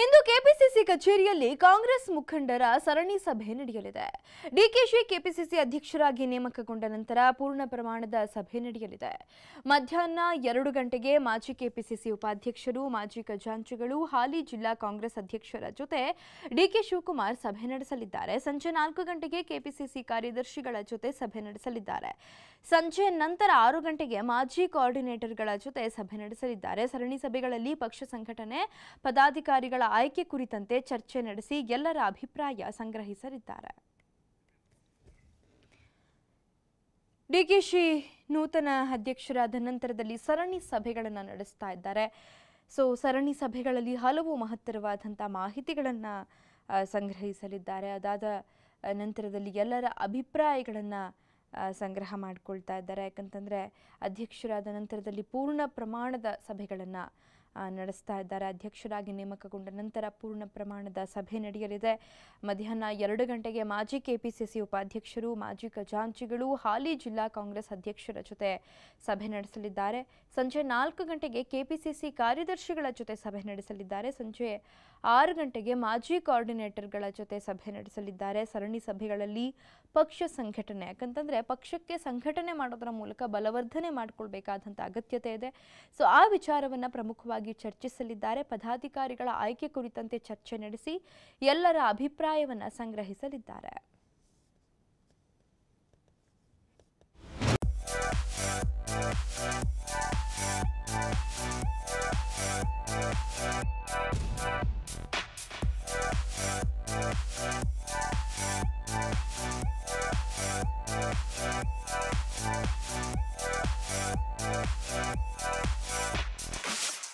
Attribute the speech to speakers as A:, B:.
A: ಇಂದು KPCC ಕಚೇರಿಯಲ್ಲಿ ಕಾಂಗ್ರೆಸ್ ಮುಖಂಡರ ಸರಣಿ ಸಭೆ ನಡೆಯಲಿದೆ ಡಿಕೆಶಿ ಕೆಪಿಸಿಸಿ ಅಧ್ಯಕ್ಷರಾಗಿ ನೇಮಕಗೊಂಡ ನಂತರ ಪೂರ್ಣ ಪ್ರಮಾಣದ ಸಭೆ ನಡೆಯಲಿದೆ ಮಧ್ಯಾಹ್ನ ಎರಡು ಗಂಟೆಗೆ ಮಾಜಿ ಕೆಪಿಸಿಸಿ ಉಪಾಧ್ಯಕ್ಷರು ಮಾಜಿ ಖಜಾಂಚಿಗಳು ಹಾಲಿ ಜಿಲ್ಲಾ ಕಾಂಗ್ರೆಸ್ ಅಧ್ಯಕ್ಷರ ಜೊತೆ ಡಿಕೆ ಶಿವಕುಮಾರ್ ಸಭೆ ನಡೆಸಲಿದ್ದಾರೆ ಸಂಜೆ ನಾಲ್ಕು ಗಂಟೆಗೆ ಕೆಪಿಸಿಸಿ ಕಾರ್ಯದರ್ಶಿಗಳ ಜೊತೆ ಸಭೆ ನಡೆಸಲಿದ್ದಾರೆ ಸಂಜೆ ನಂತರ ಆರು ಗಂಟೆಗೆ ಮಾಜಿ ಕೋಆರ್ಡಿನೇಟರ್ಗಳ ಜೊತೆ ಸಭೆ ನಡೆಸಲಿದ್ದಾರೆ ಸರಣಿ ಸಭೆಗಳಲ್ಲಿ ಪಕ್ಷ ಸಂಘಟನೆ ಪದಾಧಿಕಾರಿಗಳ ಅಭ್ಯರ್ಥಿಗಳ ಆಯ್ಕೆ ಕುರಿತಂತೆ ಚರ್ಚೆ ನಡೆಸಿ ಎಲ್ಲರ ಅಭಿಪ್ರಾಯ ಸಂಗ್ರಹಿಸಲಿದ್ದಾರೆ ಡಿಕೆಶಿ ನೂತನ ಅಧ್ಯಕ್ಷರಾದ ನಂತರದಲ್ಲಿ ಸರಣಿ ಸಭೆಗಳನ್ನು ನಡೆಸ್ತಾ ಇದ್ದಾರೆ ಸೊ ಸರಣಿ ಸಭೆಗಳಲ್ಲಿ ಹಲವು ಮಹತ್ತರವಾದಂಥ ಮಾಹಿತಿಗಳನ್ನು ಸಂಗ್ರಹಿಸಲಿದ್ದಾರೆ ಅದಾದ ನಂತರದಲ್ಲಿ ಎಲ್ಲರ ಅಭಿಪ್ರಾಯಗಳನ್ನು ಸಂಗ್ರಹ ಮಾಡ್ಕೊಳ್ತಾ ಇದ್ದಾರೆ ಯಾಕಂತಂದ್ರೆ ಅಧ್ಯಕ್ಷರಾದ ನಂತರದಲ್ಲಿ ಪೂರ್ಣ ಪ್ರಮಾಣದ ಸಭೆಗಳನ್ನು ನಡೆಸ್ತಾ ಇದ್ದಾರೆ ಅಧ್ಯಕ್ಷರಾಗಿ ನೇಮಕಗೊಂಡ ನಂತರ ಪೂರ್ಣ ಪ್ರಮಾಣದ ಸಭೆ ನಡೆಯಲಿದೆ ಮಧ್ಯಾಹ್ನ ಎರಡು ಗಂಟೆಗೆ ಮಾಜಿ ಕೆಪಿಸಿಸಿ ಉಪಾಧ್ಯಕ್ಷರು ಮಾಜಿ ಖಜಾಂಚಿಗಳು ಹಾಲಿ ಜಿಲ್ಲಾ ಕಾಂಗ್ರೆಸ್ ಅಧ್ಯಕ್ಷರ ಜೊತೆ ಸಭೆ ನಡೆಸಲಿದ್ದಾರೆ ಸಂಜೆ ನಾಲ್ಕು ಗಂಟೆಗೆ ಕೆಪಿಸಿಸಿ ಕಾರ್ಯದರ್ಶಿಗಳ ಜೊತೆ ಸಭೆ ನಡೆಸಲಿದ್ದಾರೆ ಸಂಜೆ ಆರು ಗಂಟೆಗೆ ಮಾಜಿ ಕೋಆರ್ಡಿನೇಟರ್ಗಳ ಜೊತೆ ಸಭೆ ನಡೆಸಲಿದ್ದಾರೆ ಸರಣಿ ಸಭೆಗಳಲ್ಲಿ ಪಕ್ಷ ಸಂಘಟನೆ ಯಾಕಂತಂದರೆ ಪಕ್ಷಕ್ಕೆ ಸಂಘಟನೆ ಮಾಡೋದರ ಮೂಲಕ ಬಲವರ್ಧನೆ ಮಾಡಿಕೊಳ್ಬೇಕಾದಂಥ ಅಗತ್ಯತೆ ಇದೆ ಸೊ ಆ ವಿಚಾರವನ್ನು ಪ್ರಮುಖವಾಗಿ ಚರ್ಚಿಸಲಿದ್ದಾರೆ ಪದಾಧಿಕಾರಿಗಳ ಆಯ್ಕೆ ಕುರಿತಂತೆ ಚರ್ಚೆ ನಡೆಸಿ ಎಲ್ಲರ ಅಭಿಪ್ರಾಯವನ್ನು ಸಂಗ್ರಹಿಸಲಿದ್ದಾರೆ